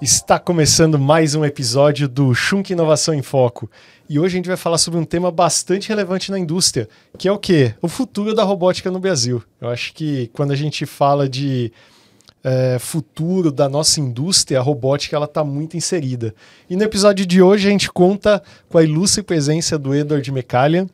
Está começando mais um episódio do Shunk Inovação em Foco. E hoje a gente vai falar sobre um tema bastante relevante na indústria, que é o quê? O futuro da robótica no Brasil. Eu acho que quando a gente fala de é, futuro da nossa indústria, a robótica ela está muito inserida. E no episódio de hoje a gente conta com a ilustre presença do Edward McCallion,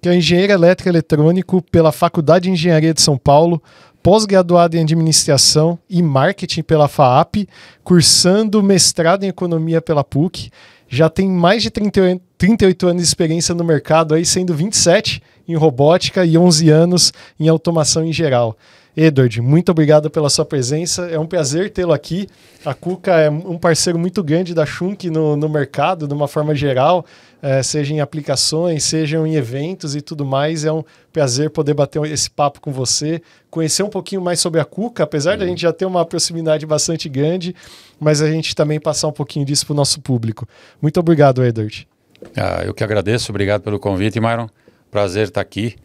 que é engenheiro elétrico eletrônico pela Faculdade de Engenharia de São Paulo, pós-graduada em administração e marketing pela FAAP, cursando mestrado em economia pela PUC. Já tem mais de 38 anos de experiência no mercado, aí sendo 27 em robótica e 11 anos em automação em geral. Edward, muito obrigado pela sua presença. É um prazer tê-lo aqui. A Cuca é um parceiro muito grande da Shunk no, no mercado, de uma forma geral, é, seja em aplicações, sejam em eventos e tudo mais. É um prazer poder bater esse papo com você, conhecer um pouquinho mais sobre a Cuca, apesar uhum. de a uhum. gente já ter uma proximidade bastante grande, mas a gente também passar um pouquinho disso para o nosso público. Muito obrigado, Edward. Ah, eu que agradeço, obrigado pelo convite, Myron. Prazer estar aqui.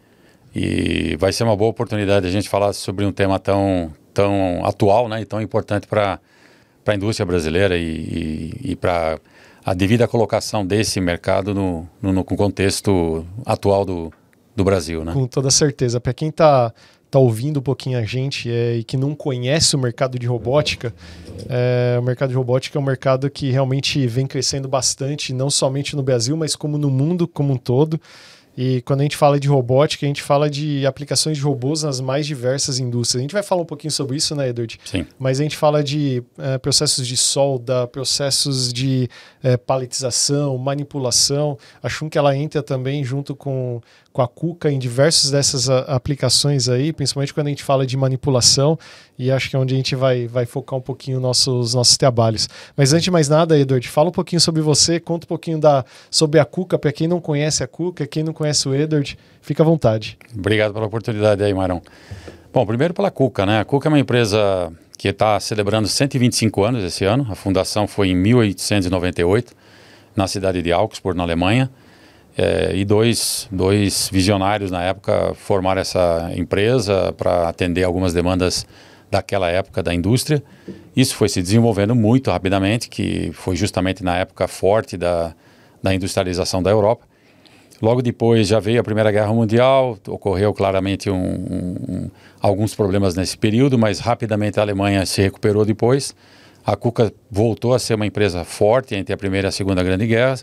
E vai ser uma boa oportunidade a gente falar sobre um tema tão, tão atual né, e tão importante para a indústria brasileira e, e, e para a devida colocação desse mercado no, no, no contexto atual do, do Brasil. Né? Com toda certeza. Para quem está tá ouvindo um pouquinho a gente é, e que não conhece o mercado de robótica, é, o mercado de robótica é um mercado que realmente vem crescendo bastante, não somente no Brasil, mas como no mundo como um todo. E quando a gente fala de robótica, a gente fala de aplicações de robôs nas mais diversas indústrias. A gente vai falar um pouquinho sobre isso, né, Edward? Sim. Mas a gente fala de eh, processos de solda, processos de uh, paletização, manipulação. Acho que ela entra também junto com com a Cuca em diversas dessas aplicações aí, principalmente quando a gente fala de manipulação, e acho que é onde a gente vai, vai focar um pouquinho nossos, nossos trabalhos. Mas antes de mais nada, Edward, fala um pouquinho sobre você, conta um pouquinho da, sobre a Cuca, para quem não conhece a Cuca, quem não conhece o Edward, fica à vontade. Obrigado pela oportunidade aí, Marão. Bom, primeiro pela Cuca, né? A Cuca é uma empresa que está celebrando 125 anos esse ano. A fundação foi em 1898, na cidade de Augsburg, na Alemanha. É, e dois, dois visionários na época formaram essa empresa para atender algumas demandas daquela época da indústria. Isso foi se desenvolvendo muito rapidamente, que foi justamente na época forte da, da industrialização da Europa. Logo depois já veio a Primeira Guerra Mundial, ocorreu claramente um, um, alguns problemas nesse período, mas rapidamente a Alemanha se recuperou depois. A Cuca voltou a ser uma empresa forte entre a Primeira e a Segunda Grande Guerra.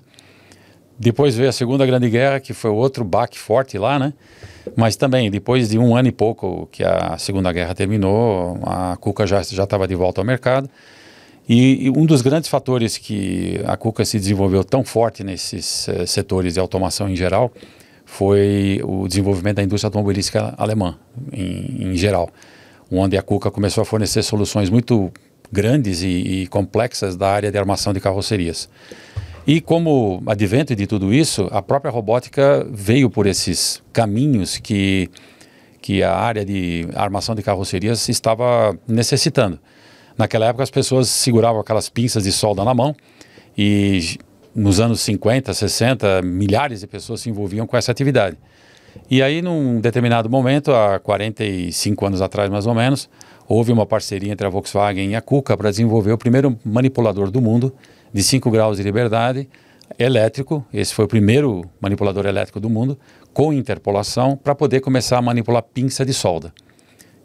Depois veio a Segunda Grande Guerra, que foi outro baque forte lá, né? Mas também, depois de um ano e pouco que a Segunda Guerra terminou, a Cuca já estava de volta ao mercado. E, e, um dos grandes fatores que a Cuca se desenvolveu tão forte nesses uh, setores de automação em geral foi o desenvolvimento da indústria automobilística alemã, em, em geral, onde a Cuca começou a fornecer soluções muito grandes e, e complexas da área de armação de carrocerias. E como advento de tudo isso, a própria robótica veio por esses caminhos que, que a área de armação de carrocerias estava necessitando. Naquela época as pessoas seguravam aquelas pinças de solda na mão e nos anos 50, 60, milhares de pessoas se envolviam com essa atividade. E aí, num determinado momento, há 45 anos atrás mais ou menos, houve uma parceria entre a Volkswagen e a Cuca para desenvolver o primeiro manipulador do mundo, de 5 graus de liberdade, elétrico, esse foi o primeiro manipulador elétrico do mundo, com interpolação, para poder começar a manipular pinça de solda.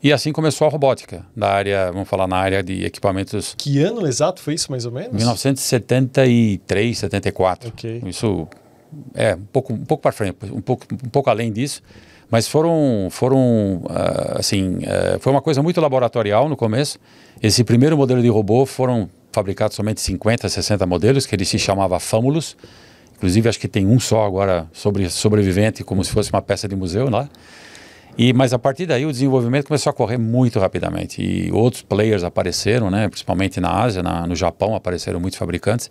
E assim começou a robótica, da área, vamos falar, na área de equipamentos. Que ano exato foi isso, mais ou menos? 1973, 74. Okay. Isso é um pouco, um pouco para frente, um pouco, um pouco além disso. Mas foram, foram ah, assim, eh, foi uma coisa muito laboratorial no começo. Esse primeiro modelo de robô foram fabricado somente 50, 60 modelos, que ele se chamava Fámulos, Inclusive, acho que tem um só agora sobre, sobrevivente, como se fosse uma peça de museu lá. Né? E, mas a partir daí o desenvolvimento começou a correr muito rapidamente e outros players apareceram, né? principalmente na Ásia, na, no Japão apareceram muitos fabricantes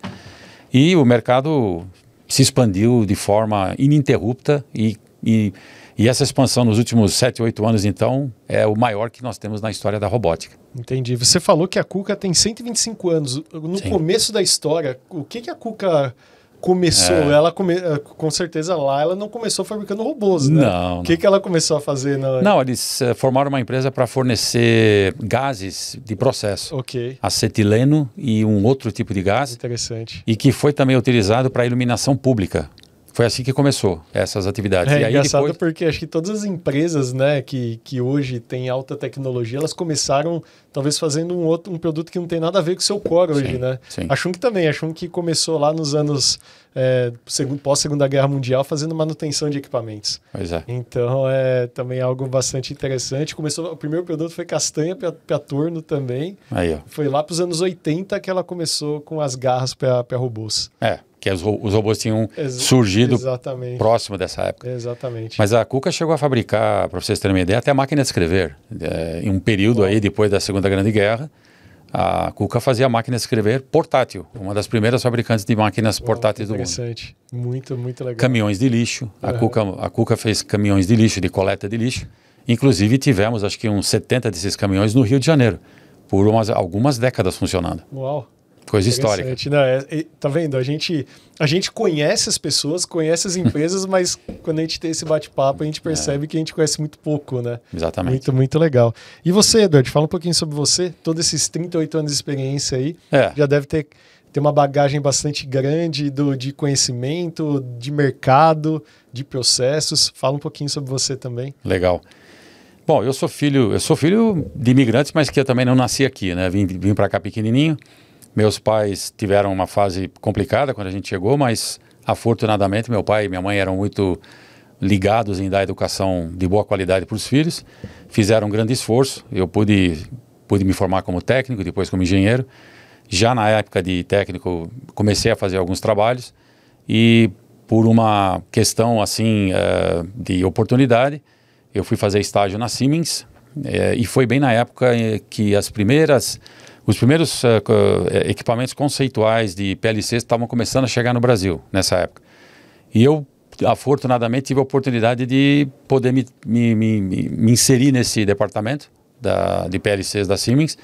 e o mercado se expandiu de forma ininterrupta e, e e essa expansão nos últimos 7, 8 anos, então, é o maior que nós temos na história da robótica. Entendi. Você falou que a Cuca tem 125 anos. No Sim. começo da história, o que, que a Cuca começou? É. Ela come... Eh, com certeza lá ela não começou fabricando robôs, né? Não. O que, não. que ela começou a fazer? Na... Não, eles eh, formaram uma empresa para fornecer gases de processo. Ok. Acetileno e um outro tipo de gás. Interessante. E que foi também utilizado para iluminação pública. Foi assim que começou essas atividades. É e aí engraçado depois... porque acho que todas as empresas né, que, que hoje têm alta tecnologia, elas começaram talvez fazendo um outro um produto que não tem nada a ver com o seu core sim, hoje, né? Acham A Shunk também, a Shunk começou lá nos anos é, pós-segunda guerra mundial fazendo manutenção de equipamentos. Pois é. Então é também é algo bastante interessante. Começou, o primeiro produto foi castanha para turno também. Aí, ó. Foi lá para os anos 80 que ela começou com as garras para robôs. É, que os, robôs tinham Ex surgido exatamente. próximo dessa época. Exatamente. Mas a Cuca chegou a fabricar, para vocês terem uma ideia, até a máquina de escrever. É, em um período Bom. aí, depois da Segunda Grande Guerra, a Cuca fazia a máquina de escrever portátil, uma das primeiras fabricantes de máquinas portáteis do mundo. Interessante, muito, muito legal. Caminhões de lixo, uhum. a, Cuca, a Cuca fez caminhões de lixo, de coleta de lixo. Inclusive tivemos, acho que uns 70 desses caminhões no Rio de Janeiro, por umas, algumas décadas funcionando. Uau! Coisa histórica. Não, né? é, é, tá vendo? A gente, a gente conhece as pessoas, conhece as empresas, mas quando a gente tem esse bate-papo, a gente é. percebe é. que a gente conhece muito pouco, né? Exatamente. Muito, muito legal. E você, Eduardo, fala um pouquinho sobre você, todos esses 38 anos de experiência aí. É. Já deve ter, ter uma bagagem bastante grande do, de conhecimento, de mercado, de processos. Fala um pouquinho sobre você também. Legal. Bom, eu sou filho, eu sou filho de imigrantes, mas que eu também não nasci aqui, né? Vim, vim para cá pequenininho. Meus pais tiveram uma fase complicada quando a gente chegou, mas afortunadamente meu pai e minha mãe eram muito ligados em dar educação de boa qualidade para os filhos, fizeram um grande esforço. Eu pude, pude me formar como técnico, depois como engenheiro. Já na época de técnico, comecei a fazer alguns trabalhos e por uma questão assim uh, de oportunidade, eu fui fazer estágio na Siemens eh, e foi bem na época eh, que as primeiras os primeiros uh, equipamentos conceituais de PLCs estavam começando a chegar no Brasil nessa época. E eu, afortunadamente, tive a oportunidade de poder me, me, me, me inserir nesse departamento da, de PLCs da Siemens.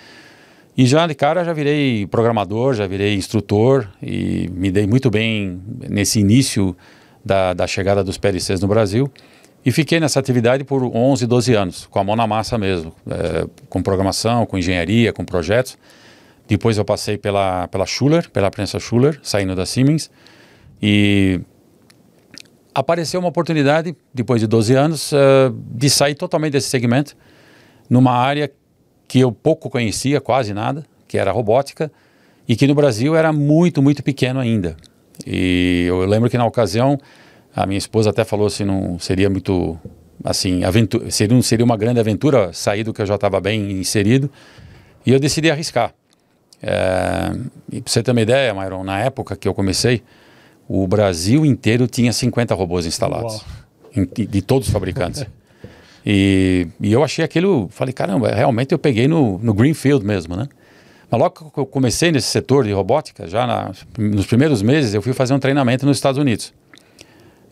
E já de cara já virei programador, já virei instrutor e me dei muito bem nesse início da, da chegada dos PLCs no Brasil. E fiquei nessa atividade por 11, 12 anos, com a mão na massa mesmo, é, com programação, com engenharia, com projetos. Depois eu passei pela, pela Schuller, pela prensa Schuller, saindo da Siemens. E apareceu uma oportunidade, depois de 12 anos, é, de sair totalmente desse segmento, numa área que eu pouco conhecia, quase nada, que era robótica, e que no Brasil era muito, muito pequeno ainda. E eu lembro que na ocasião a minha esposa até falou se assim, não seria muito assim, aventura, seria, seria uma grande aventura sair do que eu já estava bem inserido. E eu decidi arriscar. É, e para você ter uma ideia, Myron, na época que eu comecei, o Brasil inteiro tinha 50 robôs instalados, em, de todos os fabricantes. e, e, eu achei aquilo, falei, caramba, realmente eu peguei no, no Greenfield mesmo, né? Mas logo que eu comecei nesse setor de robótica, já na, nos primeiros meses, eu fui fazer um treinamento nos Estados Unidos.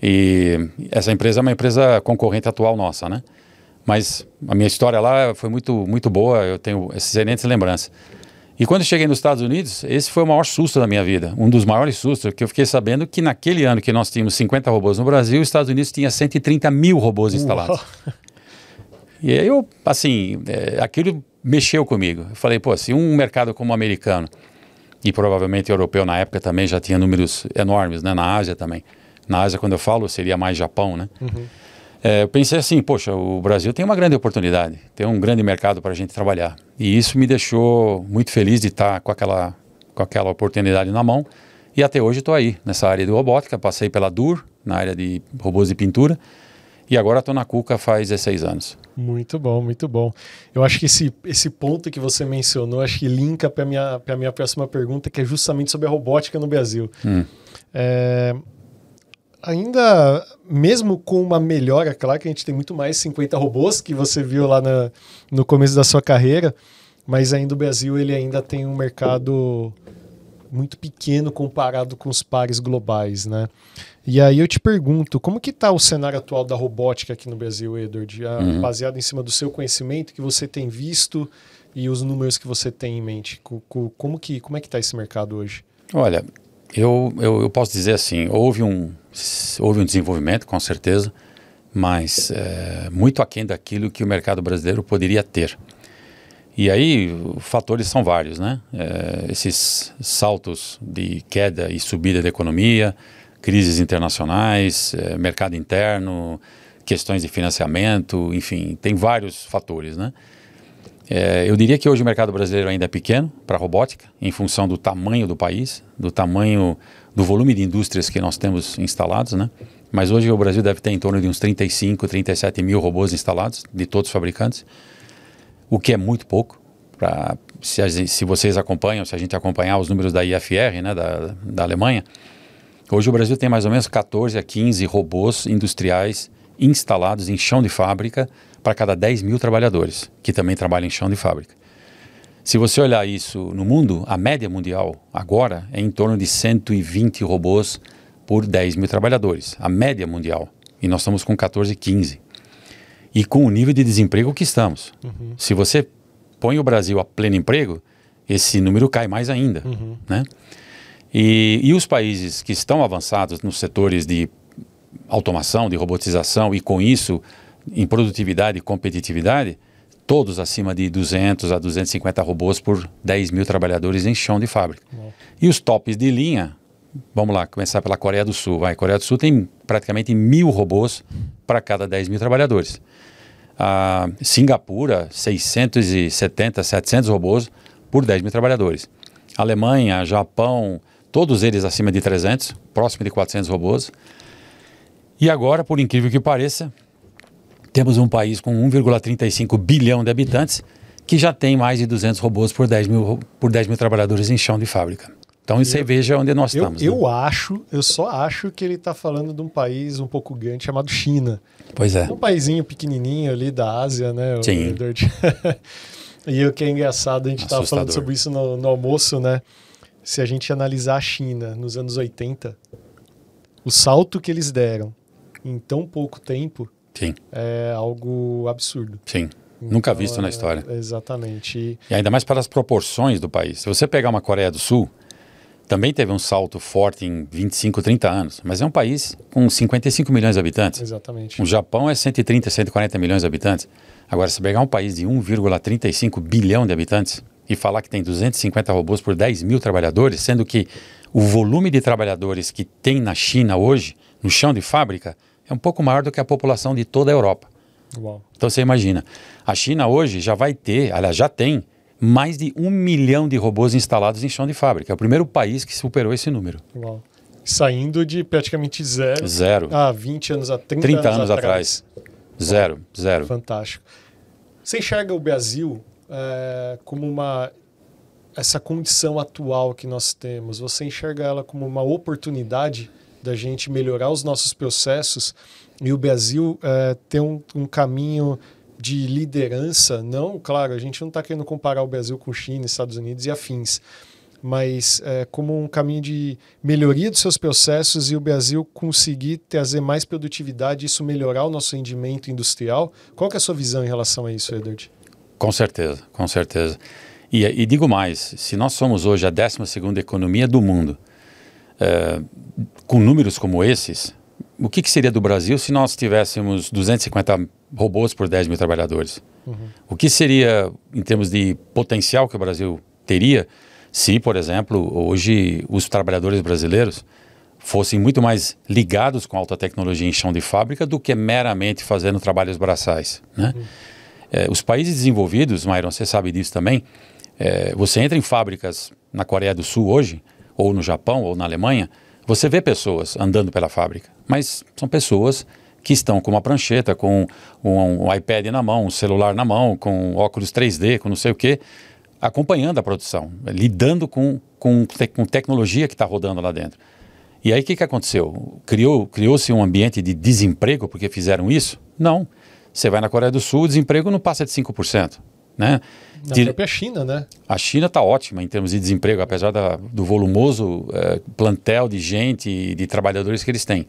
E essa empresa é uma empresa concorrente atual nossa, né? Mas a minha história lá foi muito, muito boa, eu tenho excelentes lembranças. E quando cheguei nos Estados Unidos, esse foi o maior susto da minha vida, um dos maiores sustos, que eu fiquei sabendo que naquele ano que nós tínhamos 50 robôs no Brasil, os Estados Unidos tinha 130 mil robôs instalados. Uou. E aí eu, assim, é, aquilo mexeu comigo. Eu falei, pô, se assim, um mercado como o americano, e provavelmente europeu na época também já tinha números enormes, né, na Ásia também, na Ásia, quando eu falo, seria mais Japão, né? Uhum. É, eu pensei assim, poxa, o Brasil tem uma grande oportunidade, tem um grande mercado para a gente trabalhar. E isso me deixou muito feliz de estar tá com aquela, com aquela oportunidade na mão. E até hoje estou aí, nessa área de robótica. Passei pela DUR, na área de robôs de pintura. E agora estou na Cuca faz 16 anos. Muito bom, muito bom. Eu acho que esse, esse ponto que você mencionou, acho que linka para a minha, minha próxima pergunta, que é justamente sobre a robótica no Brasil. Hum. É, ainda, mesmo com uma melhora, claro que a gente tem muito mais 50 robôs que você viu lá na, no começo da sua carreira, mas ainda o Brasil ele ainda tem um mercado muito pequeno comparado com os pares globais, né? E aí eu te pergunto, como que está o cenário atual da robótica aqui no Brasil, Edward? uhum. Baseado em cima do seu conhecimento que você tem visto e os números que você tem em mente, como que como é que está esse mercado hoje? Olha, eu, eu, eu posso dizer assim, houve um, houve um desenvolvimento, com certeza, mas é, muito aquém daquilo que o mercado brasileiro poderia ter. E aí, fatores são vários, né? É, esses saltos de queda e subida da economia, crises internacionais, é, mercado interno, questões de financiamento, enfim, tem vários fatores, né? É, eu diria que hoje o mercado brasileiro ainda é pequeno para robótica, em função do tamanho do país, do tamanho do volume de indústrias que nós temos instalados, né? Mas hoje o Brasil deve ter em torno de uns 35, 37 mil robôs instalados, de todos os fabricantes, o que é muito pouco. Pra, se, se vocês acompanham, se a gente acompanhar os números da IFR, né, da, da Alemanha, hoje o Brasil tem mais ou menos 14 a 15 robôs industriais instalados em chão de fábrica para cada 10 mil trabalhadores, que também trabalham em chão de fábrica. Se você olhar isso no mundo, a média mundial agora é em torno de 120 robôs por 10 mil trabalhadores, a média mundial. E nós estamos com 14, 15. E com o nível de desemprego que estamos. Uhum. Se você põe o Brasil a pleno emprego, esse número cai mais ainda. Uhum. Né? E, e os países que estão avançados nos setores de automação, de robotização e com isso em produtividade e competitividade, todos acima de 200 a 250 robôs por 10 mil trabalhadores em chão de fábrica. E os tops de linha, vamos lá, começar pela Coreia do Sul. A Coreia do Sul tem praticamente mil robôs para cada 10 mil trabalhadores. A ah, Singapura, 670, 700 robôs por 10 mil trabalhadores. Alemanha, Japão, todos eles acima de 300, próximo de 400 robôs. E agora, por incrível que pareça, temos um país com 1,35 bilhão de habitantes que já tem mais de 200 robôs por 10 mil, por 10 mil trabalhadores em chão de fábrica. Então você veja onde nós eu, estamos. Eu né? acho, eu só acho que ele está falando de um país um pouco grande chamado China. Pois é. Um paísinho pequenininho ali da Ásia, né? Sim. e o que é engraçado, a gente estava falando sobre isso no, no, almoço, né? Se a gente analisar a China nos anos 80, o salto que eles deram em tão pouco tempo Sim. é algo absurdo. Sim. Então, Nunca visto então, é, na história. Exatamente. E... e ainda mais para as proporções do país. Se você pegar uma Coreia do Sul, também teve um salto forte em 25, 30 anos, mas é um país com 55 milhões de habitantes. Exatamente. O Japão é 130, 140 milhões de habitantes. Agora, se pegar um país de 1,35 bilhão de habitantes e falar que tem 250 robôs por 10 mil trabalhadores, sendo que o volume de trabalhadores que tem na China hoje, no chão de fábrica, é um pouco maior do que a população de toda a Europa. Uau. Então você imagina, a China hoje já vai ter, aliás, já tem mais de um milhão de robôs instalados em chão de fábrica. É o primeiro país que superou esse número. Uau. Saindo de praticamente zero, zero. a 20 anos, há 30, 30 anos, anos atrás. atrás. Zero, Uau. zero. Fantástico. Você enxerga o Brasil é, como uma essa condição atual que nós temos, você enxerga ela como uma oportunidade da gente melhorar os nossos processos e o Brasil é, ter um, um caminho de liderança. Não, claro, a gente não está querendo comparar o Brasil com China, Estados Unidos e afins, mas é, como um caminho de melhoria dos seus processos e o Brasil conseguir trazer mais produtividade, isso melhorar o nosso rendimento industrial. Qual é a sua visão em relação a isso, Edward? Com certeza, com certeza. E, e digo mais, se nós somos hoje a 12ª economia do mundo ah, com números como esses, o que, que, seria do Brasil se nós tivéssemos 250 robôs por 10 mil trabalhadores? Uhum. O que seria, em termos de potencial que o Brasil teria, se, por exemplo, hoje os trabalhadores brasileiros fossem muito mais ligados com alta tecnologia em chão de fábrica do que meramente fazendo trabalhos braçais. Né? Uhum. É, os países desenvolvidos, Myron, você sabe disso também, é, você entra em fábricas na Coreia do Sul hoje, ou no Japão, ou na Alemanha, você vê pessoas andando pela fábrica, mas são pessoas que estão com uma prancheta, com um, um iPad na mão, um celular na mão, com óculos 3D, com não sei o quê, acompanhando a produção, lidando com, com, com tecnologia que está rodando lá dentro. E aí o que, que aconteceu? Criou, criou-se um ambiente de desemprego porque fizeram isso? Não. Você vai na Coreia do Sul, o desemprego não passa de 5%. Né? Na de... própria China, né? A China está ótima em termos de desemprego, apesar da, do volumoso é, plantel de gente, e de trabalhadores que eles têm.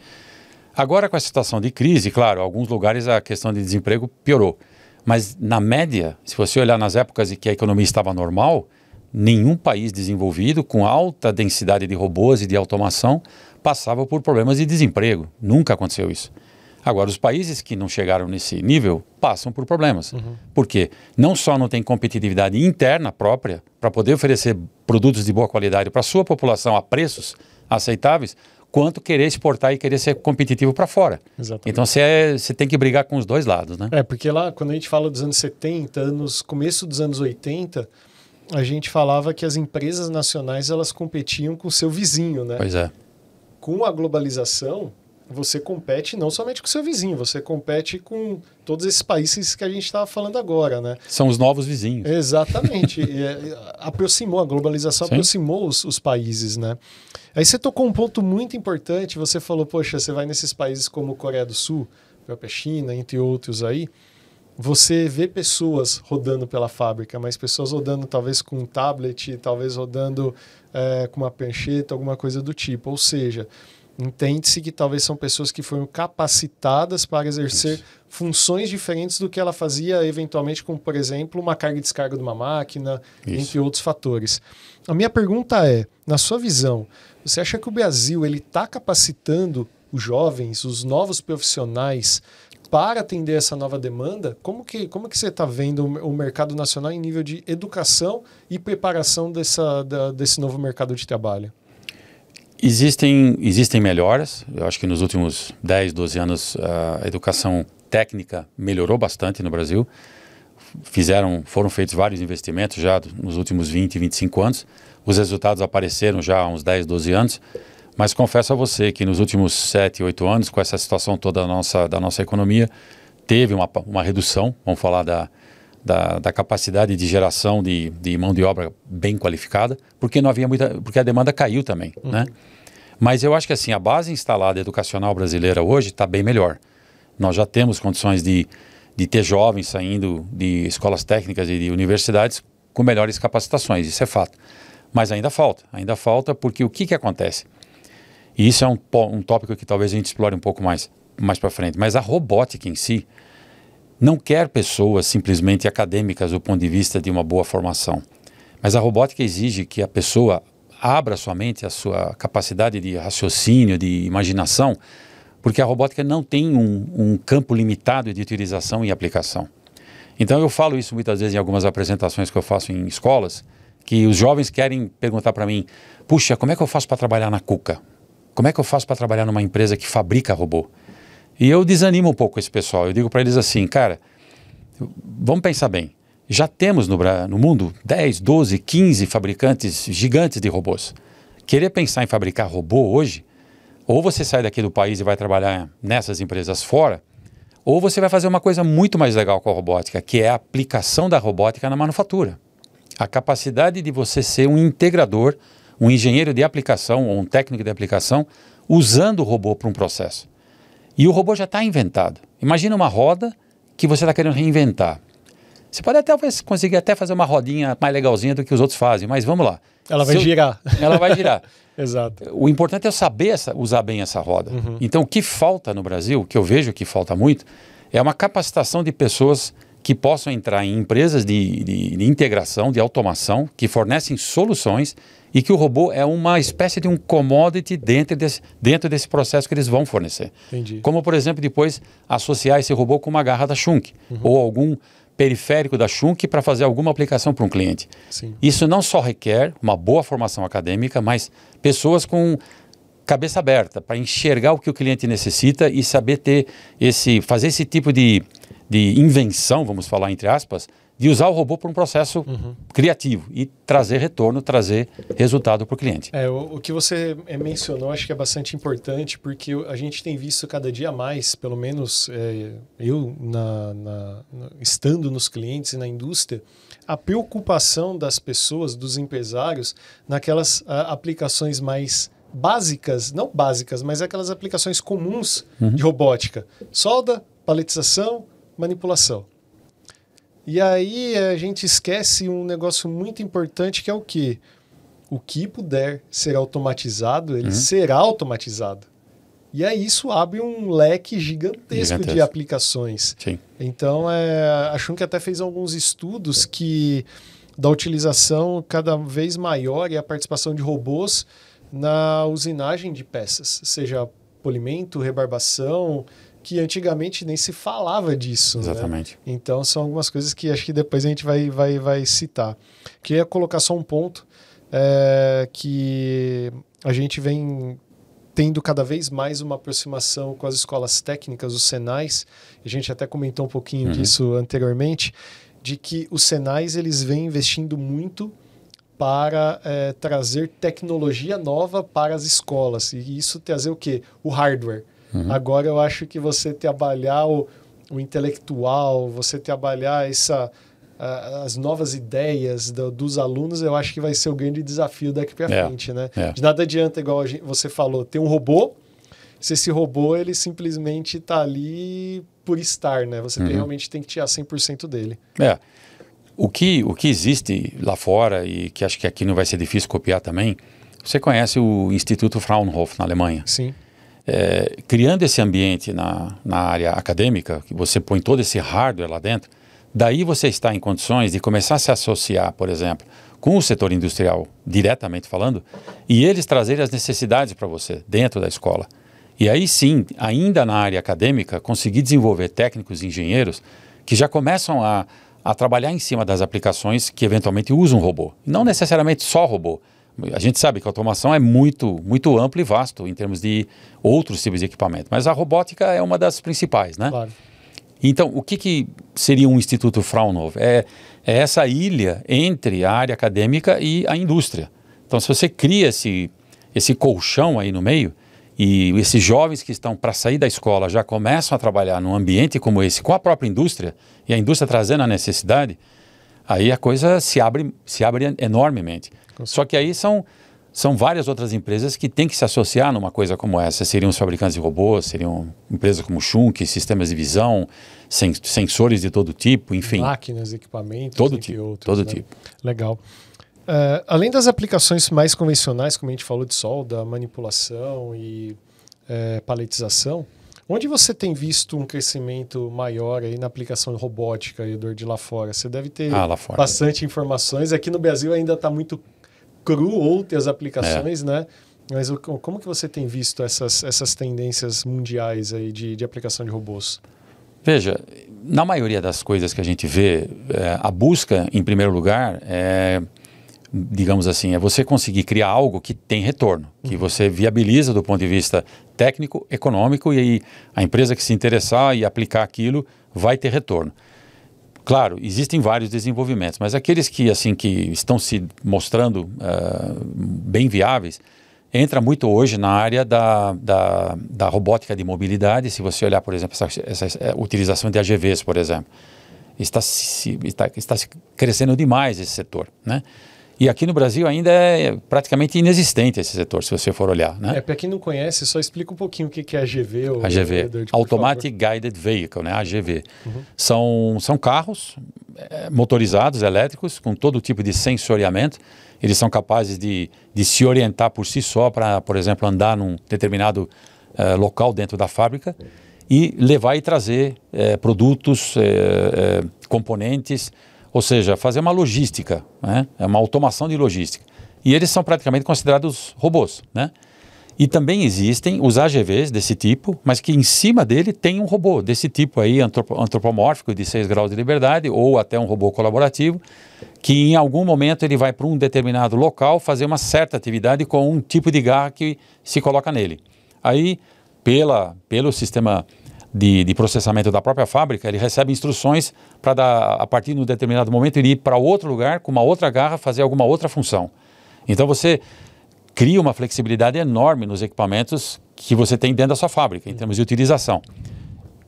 Agora, com a situação de crise, claro, alguns lugares a questão de desemprego piorou. Mas, na média, se você olhar nas épocas em que a economia estava normal, nenhum país desenvolvido, com alta densidade de robôs e de automação, passava por problemas de desemprego. Nunca aconteceu isso. Agora, os países que não chegaram nesse nível passam por problemas. Uhum. porque Não só não tem competitividade interna própria para poder oferecer produtos de boa qualidade para a sua população a preços aceitáveis, quanto querer exportar e querer ser competitivo para fora. Exatamente. Então você é, tem que brigar com os dois lados, né? É, porque lá, quando a gente fala dos anos 70, anos, começo dos anos 80, a gente falava que as empresas nacionais elas competiam com o seu vizinho, né? Pois é. Com a globalização, você compete não somente com seu vizinho, você compete com todos esses países que a gente estava falando agora, né? São os novos vizinhos. Exatamente. é, aproximou, a globalização Sim. aproximou os, os, países, né? Aí você tocou um ponto muito importante, você falou, poxa, você vai nesses países como Coreia do Sul, própria China, entre outros aí, você vê pessoas rodando pela fábrica, mas pessoas rodando talvez com um tablet, talvez rodando é, com uma prancheta, alguma coisa do tipo. Ou seja, Entende-se que talvez são pessoas que foram capacitadas para exercer Isso. funções diferentes do que ela fazia eventualmente com, por exemplo, uma carga e descarga de uma máquina, Isso. entre outros fatores. A minha pergunta é, na sua visão, você acha que o Brasil está capacitando os jovens, os novos profissionais para atender essa nova demanda? Como que, como que você está vendo o mercado nacional em nível de educação e preparação dessa, da, desse novo mercado de trabalho? Existem, existem melhoras. Eu acho que nos últimos 10, 12 anos a educação técnica melhorou bastante no Brasil. Fizeram, foram feitos vários investimentos já nos últimos 20, 25 anos. Os resultados apareceram já há uns 10, 12 anos. Mas confesso a você que nos últimos 7, 8 anos, com essa situação toda da nossa, da nossa economia, teve uma, uma redução, vamos falar da, da, da, capacidade de geração de, de, mão de obra bem qualificada, porque não havia muita, porque a demanda caiu também, uhum. né? Mas eu acho que assim a base instalada educacional brasileira hoje está bem melhor. Nós já temos condições de, de ter jovens saindo de escolas técnicas e de universidades com melhores capacitações, isso é fato. Mas ainda falta, ainda falta porque o que, que acontece? E isso é um, um tópico que talvez a gente explore um pouco mais mais para frente. Mas a robótica em si, não quer pessoas simplesmente acadêmicas do ponto de vista de uma boa formação, mas a robótica exige que a pessoa abra sua mente, a sua capacidade de raciocínio, de imaginação, porque a robótica não tem um, um campo limitado de utilização e aplicação. Então eu falo isso muitas vezes em algumas apresentações que eu faço em escolas, que os jovens querem perguntar para mim: puxa, como é que eu faço para trabalhar na Cuca? Como é que eu faço para trabalhar numa empresa que fabrica robô? E eu desanimo um pouco esse pessoal. Eu digo para eles assim, cara, vamos pensar bem. Já temos no, no mundo 10, 12, 15 fabricantes gigantes de robôs. Querer pensar em fabricar robô hoje, ou você sai daqui do país e vai trabalhar nessas empresas fora, ou você vai fazer uma coisa muito mais legal com a robótica, que é a aplicação da robótica na manufatura. A capacidade de você ser um integrador, um engenheiro de aplicação ou um técnico de aplicação, usando o robô para um processo. E o robô já está inventado. Imagina uma roda que você está querendo reinventar. Você pode até conseguir até fazer uma rodinha mais legalzinha do que os outros fazem, mas vamos lá. Ela vai girar. Ela vai girar. Exato. O importante é saber essa, usar bem essa roda. Uhum. Então, o que falta no Brasil, que eu vejo que falta muito, é uma capacitação de pessoas que possam entrar em empresas de, de, de, integração, de automação, que fornecem soluções e que o robô é uma espécie de um commodity dentro desse, dentro desse processo que eles vão fornecer. Entendi. Como, por exemplo, depois associar esse robô com uma garra da Schunk uhum. ou algum periférico da Schunk para fazer alguma aplicação para um cliente. Sim. Isso não só requer uma boa formação acadêmica, mas pessoas com cabeça aberta para enxergar o que o cliente necessita e saber ter esse fazer esse tipo de de invenção, vamos falar entre aspas, de usar o robô para um processo uhum. criativo e trazer retorno, trazer resultado para o cliente. É, o, o, que você é, mencionou acho que é bastante importante, porque a gente tem visto cada dia mais, pelo menos é, eu na, na, estando nos clientes e na indústria, a preocupação das pessoas, dos empresários, naquelas a, aplicações mais básicas, não básicas, mas aquelas aplicações comuns uhum. de robótica. Solda, paletização, manipulação. E aí eh, a gente esquece um negócio muito importante que é o que o que puder ser automatizado, ele uhum. será automatizado. E aí isso abre um leque gigantesco, gigantesco. de aplicações. Sim. Então, é, a que até fez alguns estudos que da utilização cada vez maior e a participação de robôs na usinagem de peças, seja polimento, rebarbação, que antigamente nem se falava disso. Né? Exatamente. Né? Então são algumas coisas que acho que depois a gente vai, vai, vai citar. Queria colocar só um ponto é, que a gente vem tendo cada vez mais uma aproximação com as escolas técnicas, os Senais. A gente até comentou um pouquinho uhum. disso anteriormente, de que os Senais eles vêm investindo muito para é, trazer tecnologia nova para as escolas. E isso trazer o quê? O hardware. Uhum. Agora eu acho que você trabalhar o, o intelectual, você trabalhar essa, a, as novas ideias do, dos alunos, eu acho que vai ser o grande desafio daqui para é. frente, né? É. De nada adianta, igual gente, você falou, ter um robô, se esse robô ele simplesmente está ali por estar, né? Você uhum. tem, realmente tem que tirar 100% dele. É. O que, o que existe lá fora e que acho que aqui não vai ser difícil copiar também, você conhece o Instituto Fraunhofer na Alemanha? Sim é, criando esse ambiente na, na área acadêmica, que você põe todo esse hardware lá dentro, daí você está em condições de começar a se associar, por exemplo, com o setor industrial, diretamente falando, e eles trazerem as necessidades para você dentro da escola. E aí sim, ainda na área acadêmica, conseguir desenvolver técnicos e engenheiros que já começam a, a trabalhar em cima das aplicações que eventualmente usam robô. Não necessariamente só robô, a gente sabe que a automação é muito, muito ampla e vasto em termos de outros tipos de equipamento, mas a robótica é uma das principais, né? Claro. Então, o que, que seria um Instituto Fraunhofer? É, é essa ilha entre a área acadêmica e a indústria. Então, se você cria esse, esse colchão aí no meio, e esses jovens que estão para sair da escola já começam a trabalhar num ambiente como esse, com a própria indústria, e a indústria trazendo a necessidade, aí a coisa se abre, se abre enormemente. Só que aí são, são várias outras empresas que têm que se associar numa coisa como essa. Seriam os fabricantes de robôs, seriam empresas como Schunk, sistemas de visão, sen sensores de todo tipo, enfim. Máquinas, equipamentos, todo tipo, outros, todo né? tipo. Legal. Uh, além das aplicações mais convencionais, como a gente falou de solda, manipulação e uh, paletização, Onde você tem visto um crescimento maior aí na aplicação robótica, Eduardo, de lá fora? Você deve ter ah, fora, bastante é. informações. Aqui no Brasil ainda está muito cru outras aplicações, é. né? Mas como que você tem visto essas, essas tendências mundiais aí de, de aplicação de robôs? Veja, na maioria das coisas que a gente vê, é, a busca, em primeiro lugar, é, digamos assim, é você conseguir criar algo que tem retorno, que uhum. você viabiliza do ponto de vista técnico, econômico, e aí a empresa que se interessar e aplicar aquilo vai ter retorno. Claro, existem vários desenvolvimentos, mas aqueles que assim que estão se mostrando uh, bem viáveis, entra muito hoje na área da, da, da, robótica de mobilidade. Se você olhar, por exemplo, essa, essa eh, utilização de AGVs, por exemplo, está, se, está, está crescendo demais esse setor. Né? E aqui no Brasil ainda é praticamente inexistente esse setor, se você for olhar. Né? É, para quem não conhece, só explica um pouquinho o que é AGV. Ou AGV, de, Automatic Guided Vehicle, né? AGV. Uhum. São, são carros é, motorizados, elétricos, com todo tipo de sensoriamento. Eles são capazes de, de se orientar por si só para, por exemplo, andar num determinado uh, local dentro da fábrica e levar e trazer uh, produtos, uh, componentes, ou seja, fazer uma logística, né? é uma automação de logística. E eles são praticamente considerados robôs. Né? E também existem os AGVs desse tipo, mas que em cima dele tem um robô desse tipo aí, antropomórfico, de 6 graus de liberdade, ou até um robô colaborativo, que em algum momento ele vai para um determinado local fazer uma certa atividade com um tipo de garra que se coloca nele. Aí, pela, pelo sistema de, de, processamento da própria fábrica, ele recebe instruções para dar, a partir de um determinado momento, ele ir para outro lugar com uma outra garra fazer alguma outra função. Então você cria uma flexibilidade enorme nos equipamentos que você tem dentro da sua fábrica, em termos de utilização.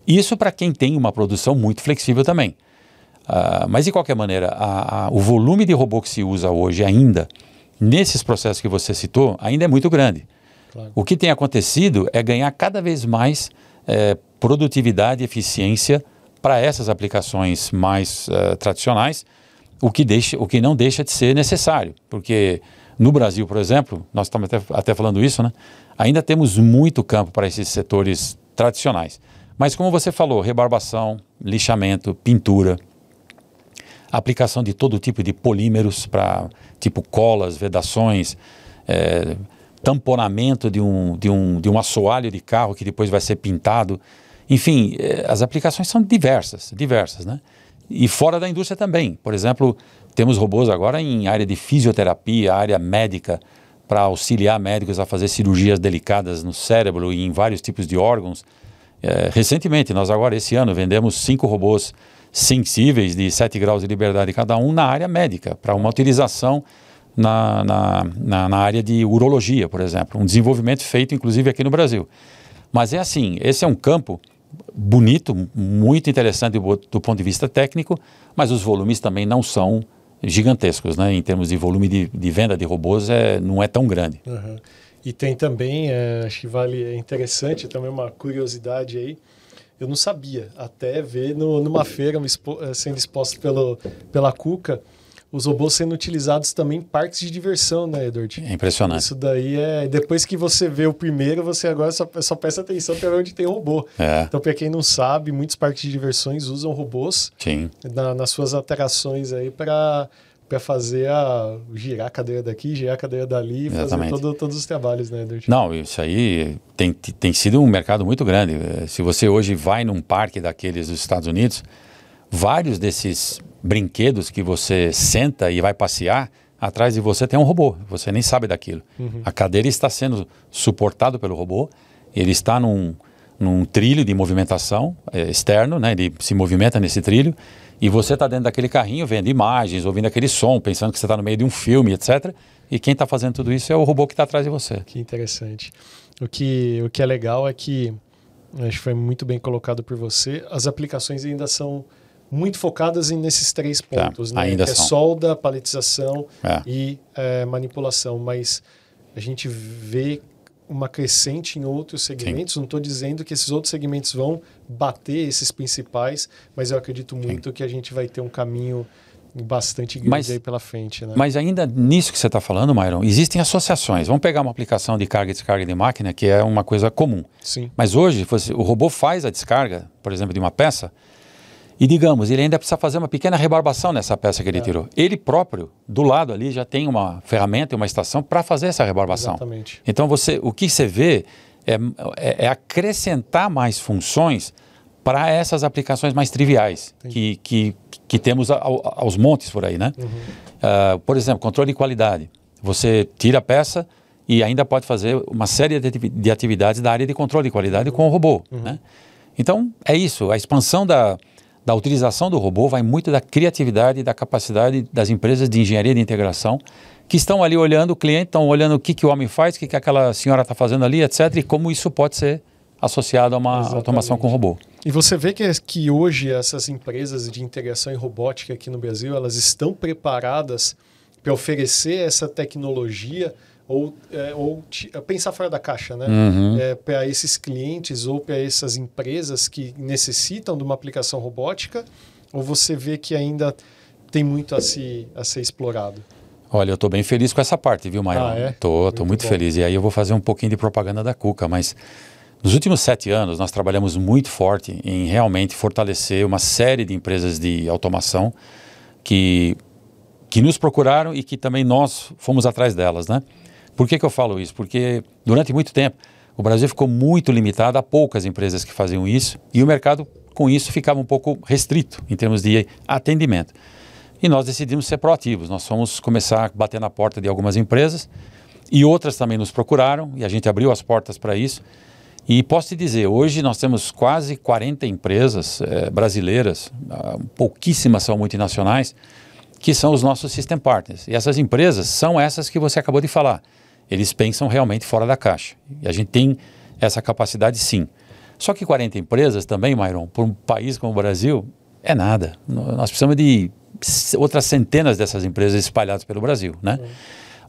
Isso para quem tem uma produção muito flexível também. Uh, mas de qualquer maneira, a, a, o volume de robô que se usa hoje ainda, nesses processos que você citou, ainda é muito grande. Claro. O que tem acontecido é ganhar cada vez mais é, produtividade e eficiência para essas aplicações mais uh, tradicionais, o que, deixa, o que não deixa de ser necessário, porque no Brasil, por exemplo, nós estamos até, até falando isso, né? ainda temos muito campo para esses setores tradicionais. Mas como você falou, rebarbação, lixamento, pintura, aplicação de todo tipo de polímeros para tipo colas, vedações, é, tamponamento de um, de, um, de um assoalho de carro que depois vai ser pintado. Enfim, eh, as aplicações são diversas, diversas, né? E fora da indústria também. Por exemplo, temos robôs agora em área de fisioterapia, área médica, para auxiliar médicos a fazer cirurgias delicadas no cérebro e em vários tipos de órgãos. É, recentemente, nós agora, esse ano, vendemos cinco robôs sensíveis de 7 graus de liberdade cada um na área médica, para uma utilização na, na, na, na, área de urologia, por exemplo. Um desenvolvimento feito, inclusive, aqui no Brasil. Mas é assim, esse é um campo bonito, muito interessante do, do ponto de vista técnico, mas os volumes também não são gigantescos, né? Em termos de volume de, de venda de robôs, é, não é tão grande. Uhum. E tem também, é, acho que vale, é interessante também uma curiosidade aí. Eu não sabia, até ver no, numa feira expo, é, sendo exposta pelo, pela Cuca, os robôs sendo utilizados também em parques de diversão, né, Edward? É impressionante. Isso daí é. Depois que você vê o primeiro, você agora só, só presta atenção para onde tem robô. É. Então, para quem não sabe, muitos parques de diversões usam robôs na, nas suas alterações aí para para fazer a girar a cadeira daqui, girar a cadeira dali, Exatamente. fazer todo, todos os trabalhos, né, Edward? Não, isso aí tem, tem sido um mercado muito grande. Se você hoje vai num parque daqueles dos Estados Unidos, vários desses brinquedos que você senta e vai passear, atrás de você tem um robô, você nem sabe daquilo. Uhum. A cadeira está sendo suportada pelo robô, ele está num, num trilho de movimentação é, externo, né? ele se movimenta nesse trilho, e você está dentro daquele carrinho vendo imagens, ouvindo aquele som, pensando que você está no meio de um filme, etc. E quem está fazendo tudo isso é o robô que está atrás de você. Que interessante. O que, o que é legal é que, acho que foi muito bem colocado por você, as aplicações ainda são muito focadas nesses três tá, pontos, tá, né? Ainda é são. solda, paletização é. e é, manipulação, mas a gente vê uma crescente em outros segmentos. Sim. Não estou dizendo que esses outros segmentos vão bater esses principais, mas eu acredito muito Sim. que a gente vai ter um caminho bastante grande mas, aí pela frente. Né? Mas ainda nisso que você está falando, Myron, existem associações. Vamos pegar uma aplicação de carga e descarga de máquina, que é uma coisa comum. Sim. Mas hoje, você, o robô faz a descarga, por exemplo, de uma peça, e digamos, ele ainda precisa fazer uma pequena rebarbação nessa peça que ele é. tirou. Ele próprio, do lado ali, já tem uma ferramenta e uma estação para fazer essa rebarbação. Exatamente. Então você, o que você vê é, é, é acrescentar mais funções para essas aplicações mais triviais que, que, que, temos ao, aos montes por aí, né? Uhum. Uh, por exemplo, controle de qualidade. Você tira a peça e ainda pode fazer uma série de atividades da área de controle de qualidade uhum. com o robô, uhum. né? Então, é isso. A expansão da, da utilização do robô vai muito da criatividade e da capacidade das empresas de engenharia de integração que estão ali olhando o cliente, estão olhando o que, que o homem faz, o que, que aquela senhora está fazendo ali, etc. E como isso pode ser associado a uma Exatamente. automação com robô. E você vê que, que hoje essas empresas de integração em robótica aqui no Brasil, elas estão preparadas para oferecer essa tecnologia ou, é, ou te, é, pensar fora da caixa, né? Uhum. É, para esses clientes ou para essas empresas que necessitam de uma aplicação robótica, ou você vê que ainda tem muito a, se, a ser explorado? Olha, eu estou bem feliz com essa parte, viu, Maio? Ah, é? Tô, muito, tô muito feliz. E aí eu vou fazer um pouquinho de propaganda da Cuca, mas nos últimos sete anos nós trabalhamos muito forte em realmente fortalecer uma série de empresas de automação que, que nos procuraram e que também nós fomos atrás delas, né? Por que, que eu falo isso? Porque durante muito tempo o Brasil ficou muito limitado a poucas empresas que faziam isso e o mercado com isso ficava um pouco restrito em termos de atendimento. E nós decidimos ser proativos, nós fomos começar a bater na porta de algumas empresas e outras também nos procuraram e a gente abriu as portas para isso. E posso te dizer, hoje nós temos quase 40 empresas é, brasileiras, ah, pouquíssimas são multinacionais, que são os nossos system partners. E essas empresas são essas que você acabou de falar eles pensam realmente fora da caixa. E a gente tem essa capacidade sim. Só que 40 empresas também, Myron, para um país como o Brasil, é nada. Nós precisamos de outras centenas dessas empresas espalhadas pelo Brasil, né? Uhum.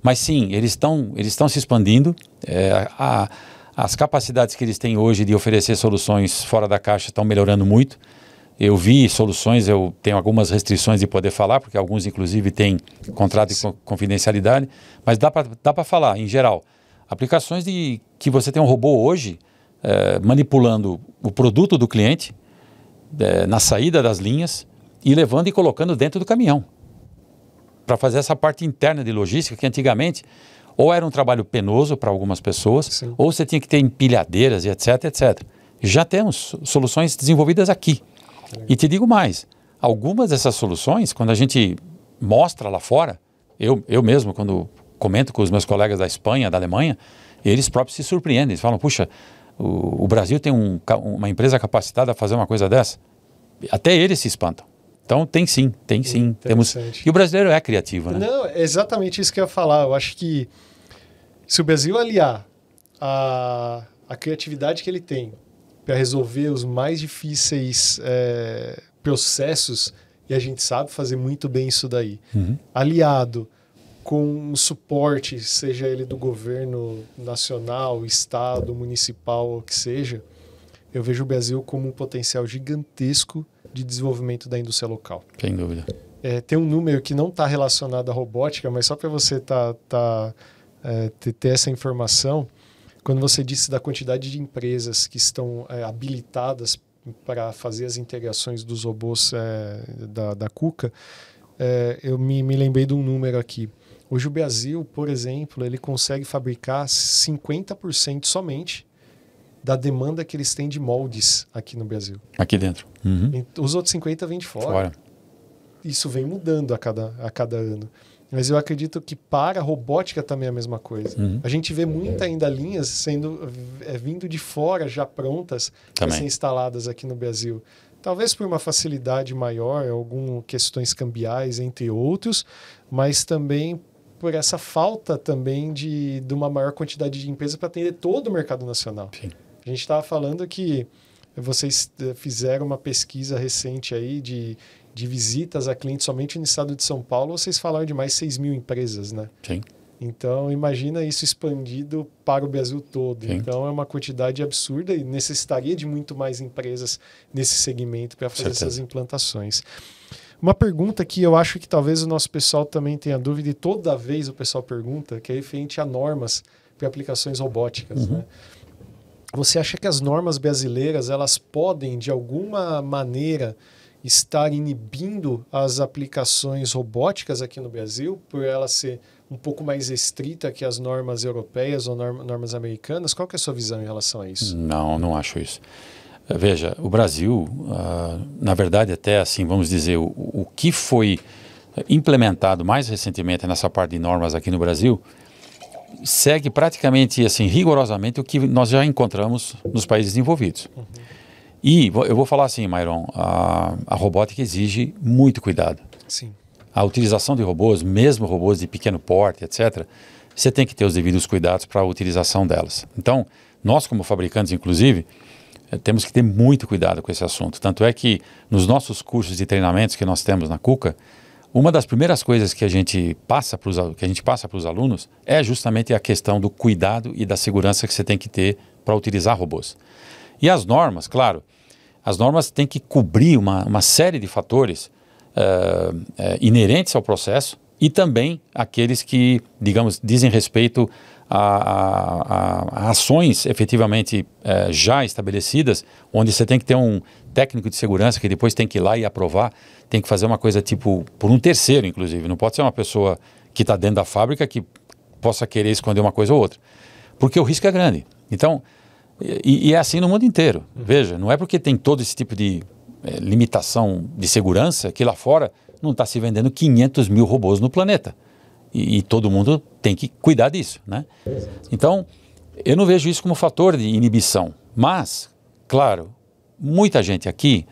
Mas sim, eles estão eles estão se expandindo. É, a, as capacidades que eles têm hoje de oferecer soluções fora da caixa estão melhorando muito. Eu vi soluções, eu tenho algumas restrições de poder falar, porque alguns, inclusive, têm contrato de confidencialidade, mas dá para falar, em geral. Aplicações de que você tem um robô hoje é, manipulando o produto do cliente é, na saída das linhas e levando e colocando dentro do caminhão. Para fazer essa parte interna de logística, que antigamente ou era um trabalho penoso para algumas pessoas, Sim. ou você tinha que ter empilhadeiras e etc, etc. Já temos soluções desenvolvidas aqui. E te digo mais: algumas dessas soluções, quando a gente mostra lá fora, eu, eu mesmo, quando comento com os meus colegas da Espanha, da Alemanha, eles próprios se surpreendem. Eles falam: puxa, o, o Brasil tem um, uma empresa capacitada a fazer uma coisa dessa? Até eles se espantam. Então tem sim, tem hum, sim. Temos... E o brasileiro é criativo, né? Não, é exatamente isso que eu ia falar. Eu acho que se o Brasil aliar a, a criatividade que ele tem para resolver os mais difíceis é, processos e a gente sabe fazer muito bem isso daí. Uhum. Aliado com um suporte, seja ele do governo nacional, estado, municipal, o que seja, eu vejo o Brasil como um potencial gigantesco de desenvolvimento da indústria local. Sem dúvida. É, tem um número que não está relacionado à robótica, mas só para você tá, tá é, ter essa informação, quando você disse da quantidade de empresas que estão é, habilitadas para fazer as integrações dos robôs é, da, da Cuca, é, eu me, me lembrei de um número aqui. Hoje o Brasil, por exemplo, ele consegue fabricar 50% somente da demanda que eles têm de moldes aqui no Brasil. Aqui dentro. Uhum. Então, os outros 50 vêm de fora. fora. Isso vem mudando a cada, a cada ano. Mas eu acredito que para a robótica também é a mesma coisa. Uhum. A gente vê muita ainda linhas sendo é, vindo de fora já prontas para serem instaladas aqui no Brasil. Talvez por uma facilidade maior, algumas questões cambiais, entre outros, mas também por essa falta também de, de uma maior quantidade de empresas para atender todo o mercado nacional. Sim. A gente estava falando que vocês eh, fizeram uma pesquisa recente aí de de visitas a clientes somente no estado de São Paulo, vocês falaram de mais 6 mil empresas, né? Sim. Então, imagina isso expandido para o Brasil todo. Sim. Então, é uma quantidade absurda e necessitaria de muito mais empresas nesse segmento para fazer Certeza. essas implantações. Uma pergunta que eu acho que talvez o nosso pessoal também tenha dúvida, e toda vez o pessoal pergunta, que é referente a normas para aplicações robóticas. Uhum. Né? Você acha que as normas brasileiras elas podem, de alguma maneira, estar inibindo as aplicações robóticas aqui no Brasil, por ela ser um pouco mais estrita que as normas europeias ou normas americanas? Qual que é a sua visão em relação a isso? Não, não acho isso. Veja, o Brasil, uh, na verdade, até assim, vamos dizer, o, o que foi implementado mais recentemente nessa parte de normas aqui no Brasil segue praticamente, assim, rigorosamente o que nós já encontramos nos países desenvolvidos. Uhum. E eu vou falar assim, Mayron, a, a robótica exige muito cuidado. Sim. A utilização de robôs, mesmo robôs de pequeno porte, etc., você tem que ter os devidos cuidados para a utilização delas. Então, nós como fabricantes, inclusive, eh, temos que ter muito cuidado com esse assunto. Tanto é que nos nossos cursos de treinamentos que nós temos na Cuca, uma das primeiras coisas que a gente passa para os que a gente passa para os alunos é justamente a questão do cuidado e da segurança que você tem que ter para utilizar robôs. E as normas, claro, as normas têm que cobrir uma, uma série de fatores eh, eh, inerentes ao processo e também aqueles que, digamos, dizem respeito a, a, a ações efetivamente eh, já estabelecidas, onde você tem que ter um técnico de segurança que depois tem que ir lá e aprovar, tem que fazer uma coisa tipo por um terceiro, inclusive. Não pode ser uma pessoa que está dentro da fábrica que possa querer esconder uma coisa ou outra, porque o risco é grande. Então, e, e é assim no mundo inteiro. Veja, não é porque tem todo esse tipo de é, limitação de segurança que lá fora não está se vendendo 500 mil robôs no planeta. E, e, todo mundo tem que cuidar disso, né? Então, eu não vejo isso como fator de inibição. Mas, claro, muita gente aqui,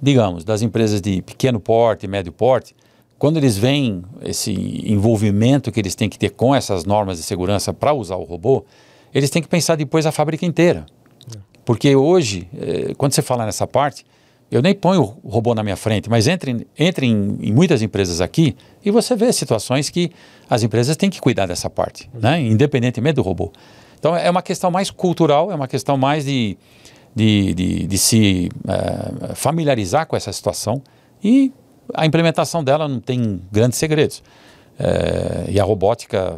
digamos, das empresas de pequeno porte, médio porte, quando eles veem esse envolvimento que eles têm que ter com essas normas de segurança para usar o robô, eles têm que pensar depois a fábrica inteira. É. Porque hoje, eh, quando você fala nessa parte, eu nem ponho o robô na minha frente, mas entre, entre em, em, muitas empresas aqui e você vê situações que as empresas têm que cuidar dessa parte, uhum. né? independentemente do robô. Então é uma questão mais cultural, é uma questão mais de, de, de, de se eh, familiarizar com essa situação e a implementação dela não tem grandes segredos. Eh, e a robótica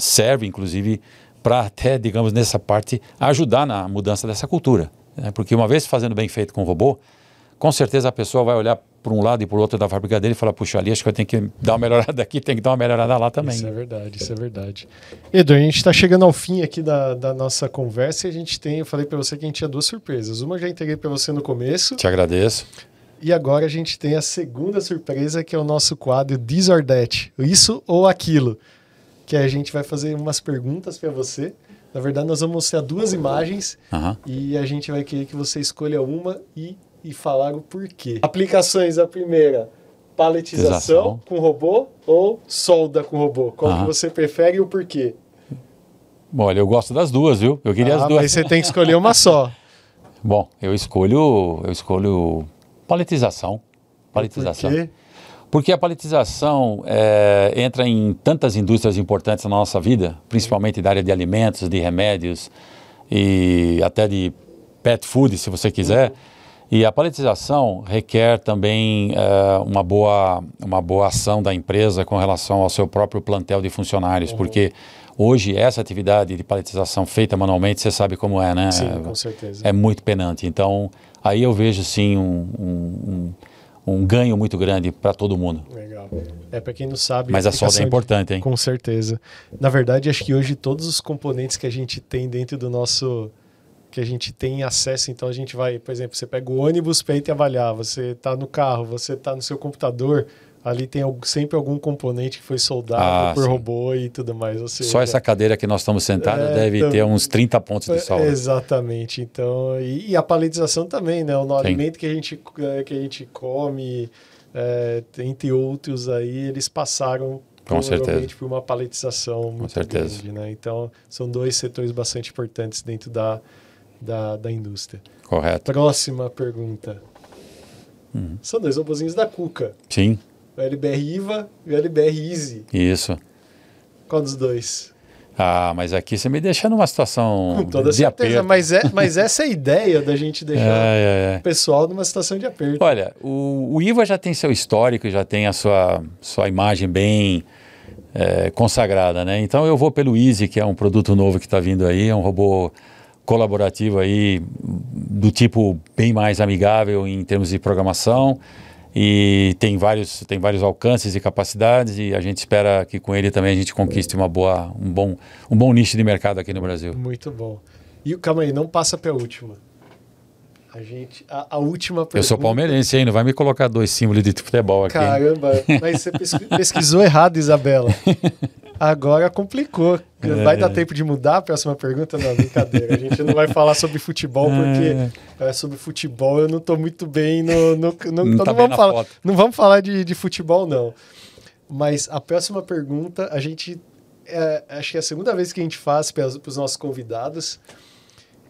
serve, inclusive, para até, digamos, nessa parte, ajudar na mudança dessa cultura. Né? Porque uma vez fazendo bem feito com o robô, com certeza a pessoa vai olhar para um lado e para o outro da fábrica dele e falar, puxa, ali acho que eu tenho que dar uma melhorada aqui, tenho que dar uma melhorada lá também. Isso é verdade, isso é verdade. Edu, a gente está chegando ao fim aqui da, da nossa conversa e a gente tem, eu falei para você que a gente tinha duas surpresas. Uma eu já entreguei para você no começo. Te agradeço. E agora a gente tem a segunda surpresa, que é o nosso quadro This or That, Isso ou Aquilo que a gente vai fazer umas perguntas para você. Na verdade, nós vamos mostrar duas imagens uhum. e a gente vai querer que você escolha uma e, e falar o porquê. Aplicações, a primeira, paletização Exação. com robô ou solda com robô? Qual uhum. que você prefere e o porquê? Olha, eu gosto das duas, viu? Eu queria ah, as duas. Mas você tem que escolher uma só. Bom, eu escolho, eu escolho paletização. Paletização. Por quê? Porque a paletização é, eh, entra em tantas indústrias importantes na nossa vida, principalmente da área de alimentos, de remédios e até de pet food, se você quiser. E a paletização requer também é, uma, boa, uma boa ação da empresa com relação ao seu próprio plantel de funcionários, uhum. porque hoje essa atividade de paletização feita manualmente, você sabe como é, né? Sim, com certeza. É muito penante. Então, aí eu vejo sim um, um, um um ganho muito grande para todo mundo. Legal. É para quem não sabe. Mas a solda é importante, hein? Com certeza. Na verdade, acho que hoje todos os componentes que a gente tem dentro do nosso que a gente tem acesso, então a gente vai, por exemplo, você pega o ônibus para ir trabalhar, você está no carro, você está no seu computador, ali tem sempre algum componente que foi soldado ah, por sim. robô e tudo mais. Seja, Só essa cadeira que nós estamos sentados é, deve então ter uns 30 pontos de é, solda. Exatamente. Então, e, e, a paletização também, né? O alimento que a gente, é, que a gente come, é, entre outros aí, eles passaram com certeza. por uma paletização muito Com certeza. grande. Né? Então, são dois setores bastante importantes dentro da, da, da indústria. Correto. Próxima pergunta. Uhum. São dois robozinhos da Cuca. Sim. O LBR IVA e o LBR Easy. Isso. Qual dos dois? Ah, mas aqui você me deixa numa situação Com toda de certeza, aperto. Mas, é, mas essa é a ideia da gente deixar é, é, é. o pessoal numa situação de aperto. Olha, o, o, IVA já tem seu histórico, já tem a sua, sua imagem bem é, consagrada, né? Então eu vou pelo Easy, que é um produto novo que está vindo aí, é um robô colaborativo aí do tipo bem mais amigável em termos de programação e tem vários, tem vários alcances e capacidades e a gente espera que com ele também a gente conquiste uma boa, um, bom, um bom nicho de mercado aqui no Brasil. Muito bom. E calma aí, não passa para a última. A gente, a, a última pergunta... Eu sou palmeirense, ainda, Não vai me colocar dois símbolos de futebol aqui. Caramba, mas você pesquisou errado, Isabela. Agora complicou. É. Vai dar tempo de mudar a próxima pergunta? Não, brincadeira. A gente não vai falar sobre futebol, é. porque é, sobre futebol eu não estou muito bem no. no, no não, então tá não, vamos falar, não, vamos falar, de, de, futebol, não. Mas a próxima pergunta, a gente. É, acho que é a segunda vez que a gente faz para os nossos convidados.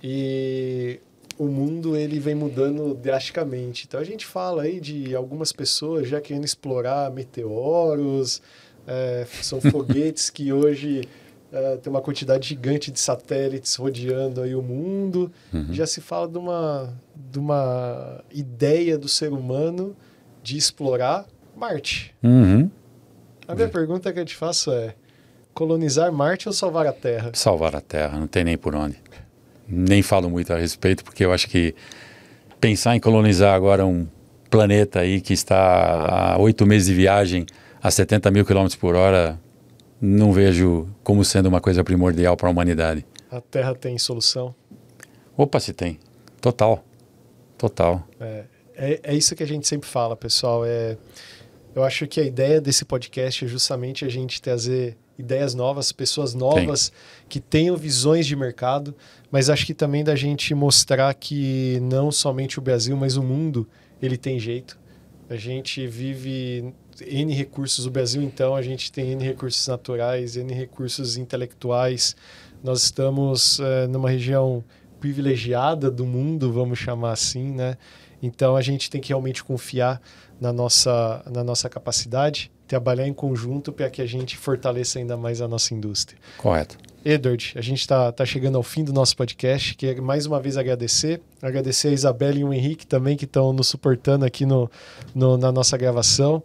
E o mundo ele vem mudando drasticamente. Então a gente fala aí de algumas pessoas já querendo explorar meteoros é, são foguetes que hoje é, tem uma quantidade gigante de satélites rodeando aí o mundo. Uhum. Já se fala de uma, de uma ideia do ser humano de explorar Marte. Uhum. A minha uhum. pergunta que eu te faço é: colonizar Marte ou salvar a Terra? Salvar a Terra, não tem nem por onde. Nem falo muito a respeito, porque eu acho que pensar em colonizar agora um planeta aí que está a oito meses de viagem a 70 mil quilômetros por hora, não vejo como sendo uma coisa primordial para a humanidade. A Terra tem solução? Opa, se tem. Total. Total. É, é, é isso que a gente sempre fala, pessoal. É, eu acho que a ideia desse podcast é justamente a gente trazer ideias novas, pessoas novas que tenham visões de mercado, mas acho que também da gente mostrar que não somente o Brasil, mas o mundo, ele tem jeito. A gente vive N recursos. O Brasil, então, a gente tem N recursos naturais, N recursos intelectuais. Nós estamos é, numa região privilegiada do mundo, vamos chamar assim, né? Então, a gente tem que realmente confiar na nossa, na nossa capacidade, trabalhar em conjunto para que a gente fortaleça ainda mais a nossa indústria. Correto. Edward, a gente está tá chegando ao fim do nosso podcast. Quero mais uma vez agradecer. Agradecer a Isabela e o Henrique também, que estão nos suportando aqui no, no, na nossa gravação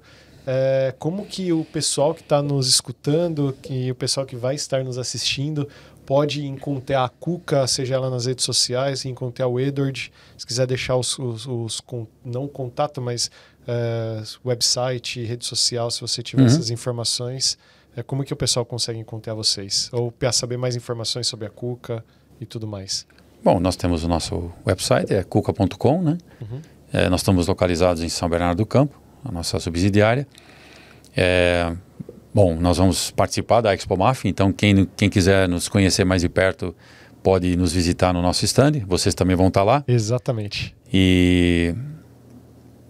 é, como que o pessoal que está nos escutando, que o pessoal que vai estar nos assistindo, pode encontrar a Cuca, seja ela nas redes sociais, encontrar o Edward, se quiser deixar os, os, os não contato, mas é, website, rede social, se você tiver uhum. essas informações, é, como que o pessoal consegue encontrar vocês? Ou para saber mais informações sobre a Cuca e tudo mais? Bom, nós temos o nosso website, é cuca.com, né? Uhum. É, nós estamos localizados em São Bernardo do Campo, a nossa subsidiária. É, bom, nós vamos participar da Expo MAF, então quem, quem quiser nos conhecer mais de perto pode nos visitar no nosso stand, vocês também vão estar tá lá. Exatamente. E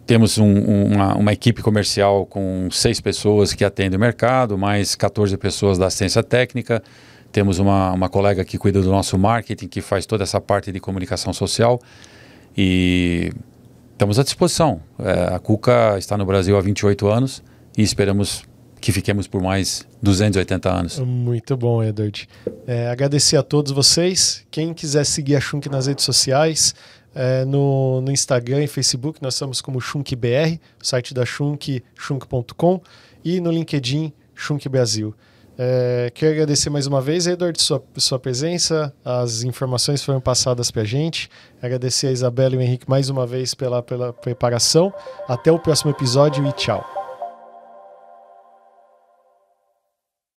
temos um, uma, uma, equipe comercial com seis pessoas que atendem o mercado, mais 14 pessoas da assistência técnica. Temos uma, uma colega que cuida do nosso marketing, que faz toda essa parte de comunicação social. E estamos à disposição. É, a Cuca está no Brasil há 28 anos e esperamos que fiquemos por mais 280 anos. Muito bom, Edward. É, agradecer a todos vocês. Quem quiser seguir a Chunk nas redes sociais, é, no, no, Instagram e Facebook, nós estamos como ShunkBR, site da Chunk, chunk.com e no LinkedIn, Chunk Brasil. É, quero agradecer mais uma vez, Edward, sua, sua presença. As informações foram passadas para a gente. Agradecer a Isabela e o Henrique mais uma vez pela, pela preparação. Até o próximo episódio e tchau.